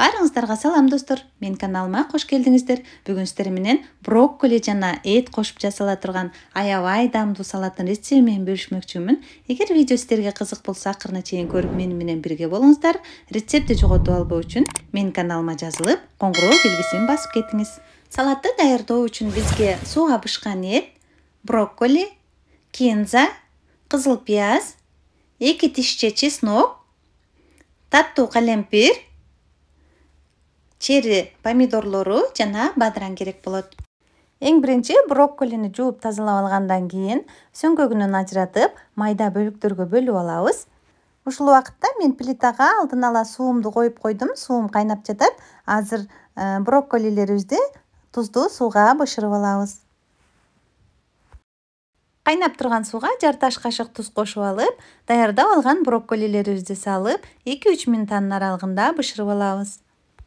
баарыңыздарга салам достор менин каналыма кош келдиңиздер бүгүн сиздер менен брокколи жана эт кошуп жасала турган аябай даамдуу салаттын рецеби менен бөлүшмөкчүмүн эгер видео сиздерге кызык болсо акырына чейин көрүп мени менен бирге болуңуздар рецептти жоготуп албоо үчүн менин каналыма жазылып коңгуроо белгисин басып кетиңиз салатты даярдоо үчүн бизге сууга бышкан эт брокколи кинза кызыл пияз эки тишче чеснок таттуу калемпир чери помидорлору жана бадыраң керек болот эң биринчи брокколини жууп тазалап алгандан кийин сөңгөгүнөн ажыратып майда бөлүктөргө бөлүп алабыз ушул убакытта мен плитага алдын ала суумду коюп койдум суум кайнап жатат азыр э, брокколилерибизди туздуу сууга бышырып алабыз кайнап турган сууга жарты аш кашык туз кошуп алып даярдап алган брокколилерибизди салып эки үч мүнөттүн аралыгында бышырып алабыз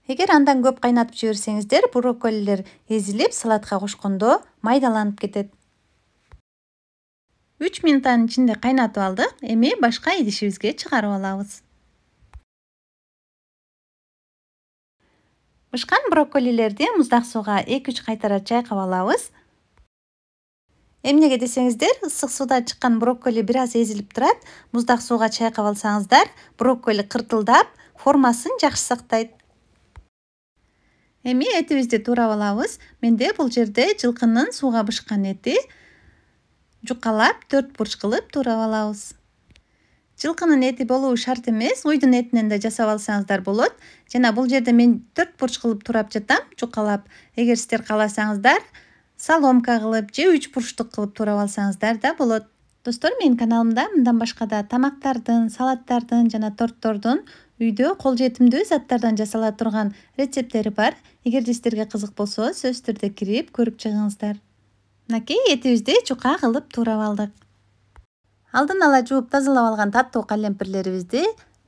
эгер андан көп кайнатып жиберсеңиздер брокколилер эзилип салатка кошкондо майдаланып кетет үч минутанын ичинде кайнатып алдык эми башка идишибизге чыгарып алабыз бышкан брокколилерди муздак сууга эки үч кайтара чайкап алабыз эмнеге десеңиздер ысык суудан чыккан брокколи бир аз эзилип турат муздак сууга чайкап алсаңыздар брокколи кыртылдап формасын жакшы сактайт эми этибизди туурап алабыз менде бул жерде жылкынын сууга бышкан эти жукалап төрт бурч кылып туурап алабыз жылкынын эти болуу шарт эмес уйдун этинен да жасап алсаңыздар болот жана бул жерде мен төрт бурч кылып туурап жатам жукалап эгер сиздер кааласаңыздар соломка кылып же үч бурчтук кылып туурап алсаңыздар да болот достор менин каналымда мындан башка да тамактардын салаттардын жана торттордун үйдө кол жетимдүү заттардан жасала турган рецепттери бар эгерде сиздерге кызык болсо сөзсүз түрдө кирип көрүп чыгыңыздар мынакей этибизди чука кылып туурап алдык алдын ала жууп тазалап алган таттуу калемпирлерибизди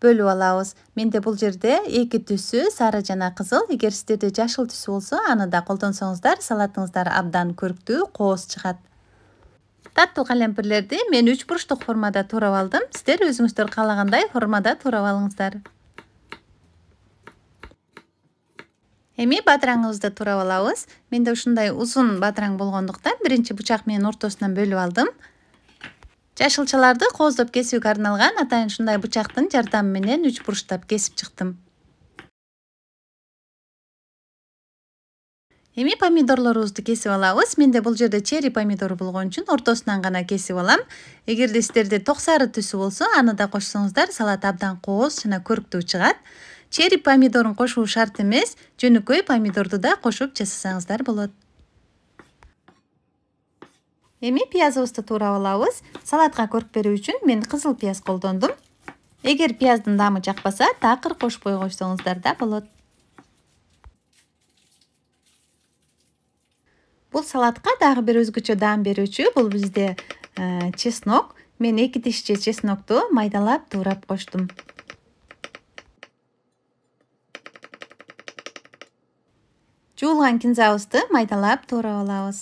бөлүп алабыз менде бул жерде эки түсү сары жана кызыл эгер сиздерде жашыл түсү болсо аны да колдонсоңуздар салатыңыздар абдан көрктүү кооз чыгат таттуу калемпирлерди мен үч бурчтук формада туурап алдым сиздер өзүңүздөр каалагандай формада туурап алыңыздар эми батыраңыбызды туурап алабыз менде ушундай узун батыраң болгондуктан биринчи бычак менен ортосунан бөлүп алдым жашылчаларды кооздоп кесүүгө арналган атайын ушундай бычактын жардамы менен үч бурчтап кесип чыктым эми помидорлорубузду кесип алабыз менде бул жерде черри помидор болгон үчүн ортосунан гана кесип алам эгерде сиздерде ток сары түсү болсо аны да кошсоңуздар салат абдан кооз жана көрктүү чыгат чери помидорун кошуу шарт эмес жөнөкөй помидорду да кошуп жасасаңыздар болот эми пиязыбызды туурап алабыз салатка көрк берүү үчүн мен кызыл пияз колдондум эгер пияздын даамы жакпаса такыр кошпой койсоңуздар да болот бул салатка дагы бир өзгөчө даам берүүчү бул бизде э, чеснок мен эки тишче чеснокту майдалап туурап коштум жуулган кинзабызды майдалап туурап алабыз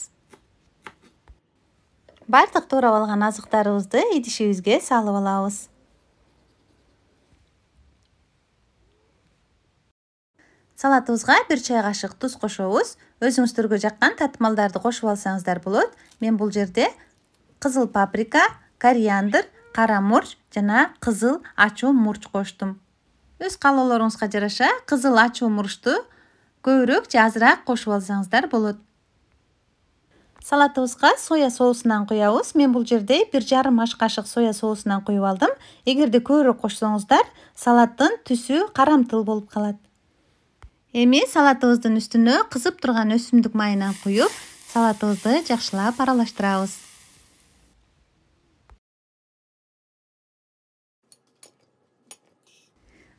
баардык туурап алган азыктарыбызды идишибизге салып алабыз салатыбызга бир чай кашык туз кошобуз өзүңүздөргө жаккан татымалдарды кошуп алсаңыздар болот мен бул жерде кызыл паприка кориандр кара мурч жана кызыл ачуу мурч коштум өз каалоолоруңузга жараша кызыл ачуу мурчту көбүрөөк же азыраак кошуп алсаңыздар болот салатыбызга соя соусунан куябыз мен бул жерде бир жарым аш кашык соя соусунан куюп алдым эгерде көбүрөөк кошсоңуздар салаттын түсү карамтыл болуп калат эми салатыбыздын үстүнө кызып турган өсүмдүк майынан куюп салатыбызды жакшылап аралаштырабыз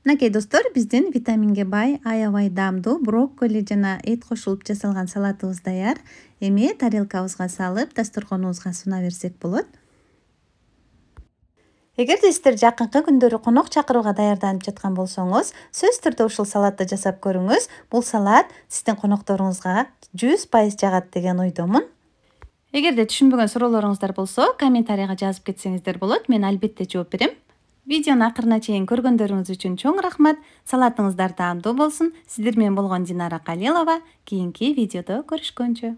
мынакей достор биздин витаминге бай аябай даамдуу брокколи жана эт кошулуп жасалган салатыбыз даяр эми тарелкабызга салып дасторконубузга суна берсек болот эгерде сиздер жакынкы күндөрү конок чакырууга даярданып жаткан болсоңуз сөзсүз түрдө ушул салатты жасап көрүңүз бул салат сиздин конокторуңузга жүз пайыз жагат деген ойдомун эгерде түшүнбөгөн суроолоруңуздар болсо комментарияга жазып кетсеңиздер болот мен албетте жооп берем видеоны ақырына чейін көргендеріңіз үшін чоң рахмат салатыңыздар таамдуу болсын, сіздермен болған динара калилова кейінгі видеода көрүшкөнчө